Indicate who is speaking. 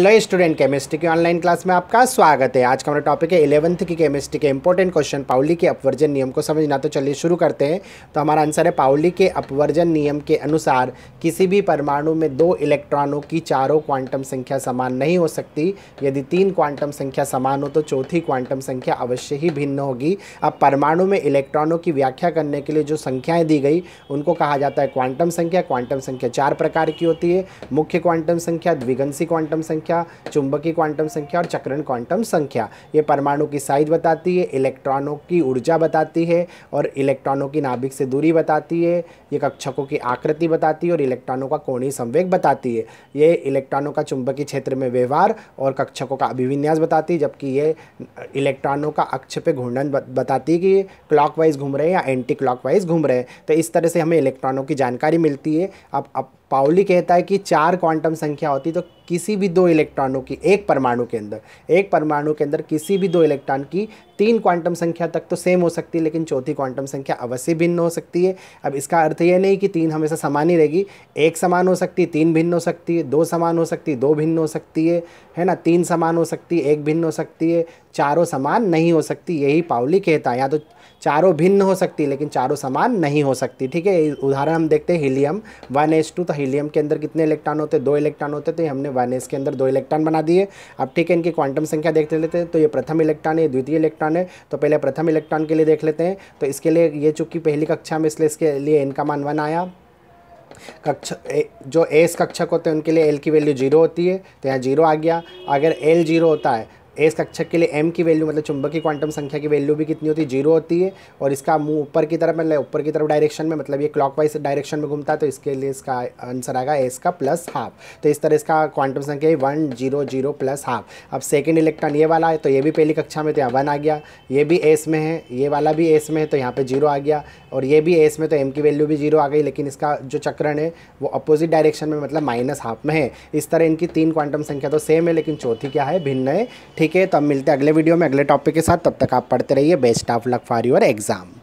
Speaker 1: hello student chemistry की online class में आपका स्वागत है आज का हमारा टॉपिक है इलेवंथ की केमिस्ट्री के इंपॉर्टेंट क्वेश्चन पाउली के अपवर्जन नियम को समझना तो चलिए शुरू करते हैं तो हमारा आंसर है पाउली के अपवर्जन नियम के अनुसार किसी भी परमाणु में दो इलेक्ट्रॉनों की चारों क्वांटम संख्या समान नहीं हो सकती यदि तीन क्वांटम संख्या समान हो तो चौथी क्वांटम संख्या अवश्य ही भिन्न होगी अब परमाणु में इलेक्ट्रॉनों की व्याख्या करने के लिए जो संख्याएँ दी गई उनको कहा जाता है क्वांटम संख्या क्वांटम संख्या चार प्रकार की होती है मुख्य क्वांटम संख्या द्विगंसी क्वांटम संख्या संख्या चुंबकीय क्वांटम संख्या और चक्रण क्वांटम संख्या ये परमाणु की साइज बताती है इलेक्ट्रॉनों की ऊर्जा बताती है और इलेक्ट्रॉनों की नाभिक से दूरी बताती है ये कक्षकों की आकृति बताती है और इलेक्ट्रॉनों का कोणीय संवेग बताती है ये इलेक्ट्रॉनों का चुंबकीय क्षेत्र में व्यवहार और कक्षकों का अभिविन्यास बताती है जबकि ये इलेक्ट्रॉनों का अक्ष पे घूर्णन बताती है कि ये क्लॉकवाइज घूम रहे हैं या एंटी क्लॉकवाइज घूम रहे हैं तो इस तरह से हमें इलेक्ट्रॉनों की जानकारी मिलती है अब अब पाउली कहता है कि चार क्वांटम संख्या होती तो किसी भी दो इलेक्ट्रॉनों की एक परमाणु के अंदर एक परमाणु के अंदर किसी भी दो इलेक्ट्रॉन की तीन क्वांटम संख्या तक तो सेम हो सकती है लेकिन चौथी क्वांटम संख्या अवश्य भिन्न हो सकती है अब इसका अर्थ यह नहीं कि तीन हमेशा समान ही रहेगी एक समान हो सकती है तीन भिन्न हो सकती है दो समान हो सकती है दो भिन्न हो सकती है है ना तीन समान हो सकती है एक भिन्न हो सकती है चारों समान नहीं हो सकती यही पावली कहता है या तो चारों भिन्न हो सकती है लेकिन चारों समान नहीं हो सकती ठीक है उदाहरण हम देखते हैं हीलियम वन टू तो हीलियम के अंदर कितने इलेक्ट्रॉन होते दो इलेक्ट्रॉन होते तो हमने वायनेस के अंदर दो इलेक्ट्रॉन बना दिए अब ठीक है इनकी क्वांटम संख्या देख लेते हैं तो ये प्रथम इलेक्ट्रॉन है द्वितीय इलेक्ट्रॉन है तो पहले प्रथम इलेक्ट्रॉन के लिए देख लेते हैं तो इसके लिए ये चूंकि पहली कक्षा में इसलिए इसके लिए इनका मान वन आया कक्षा जो एस कक्षक होते हैं उनके लिए एल की वैल्यू जीरो होती है तो यहाँ जीरो आ गया अगर एल जीरो होता है एस कक्षक के लिए एम की वैल्यू मतलब चुंबक की क्वांटम संख्या की वैल्यू भी कितनी होती है जीरो होती है और इसका मुंह ऊपर की तरफ मतलब ऊपर की तरफ डायरेक्शन में मतलब ये क्लॉकवाइज डायरेक्शन में घूमता है तो इसके लिए इसका आंसर आएगा एस का प्लस हाफ तो इस तरह इसका क्वांटम संख्या है one zero zero plus half अब सेकेंड इलेक्ट्रॉन ये वाला है तो ये भी पहली कक्षा में तो यहाँ वन आ गया ये भी एस में है ये वाला भी एस में है तो यहाँ पर जीरो आ गया और ये भी एस में तो एम की वैल्यू भी जीरो आ गई लेकिन इसका जो चक्रण है वो अपोजिट डायरेक्शन में मतलब माइनस हाफ में है इस तरह इनकी तीन क्वांटम संख्या तो सेम है लेकिन चौथी क्या है भिन्न है ठीक है तो हम मिलते हैं अगले वीडियो में अगले टॉपिक के साथ तब तक आप पढ़ते रहिए best of luck for your exam